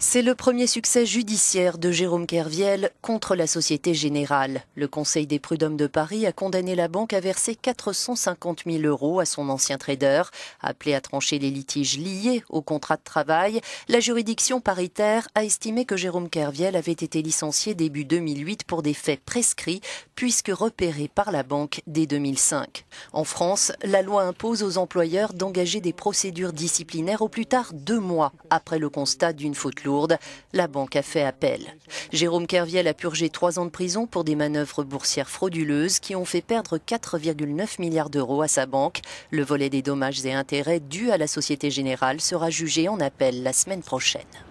C'est le premier succès judiciaire de Jérôme Kerviel contre la Société Générale. Le Conseil des prud'hommes de Paris a condamné la banque à verser 450 000 euros à son ancien trader. Appelé à trancher les litiges liés au contrat de travail, la juridiction paritaire a estimé que Jérôme Kerviel avait été licencié début 2008 pour des faits prescrits, puisque repérés par la banque dès 2005. En France, la loi impose aux employeurs d'engager des procédures disciplinaires au plus tard deux mois après le constat d'une faute lourde la banque a fait appel. Jérôme Kerviel a purgé trois ans de prison pour des manœuvres boursières frauduleuses qui ont fait perdre 4,9 milliards d'euros à sa banque. Le volet des dommages et intérêts dus à la Société Générale sera jugé en appel la semaine prochaine.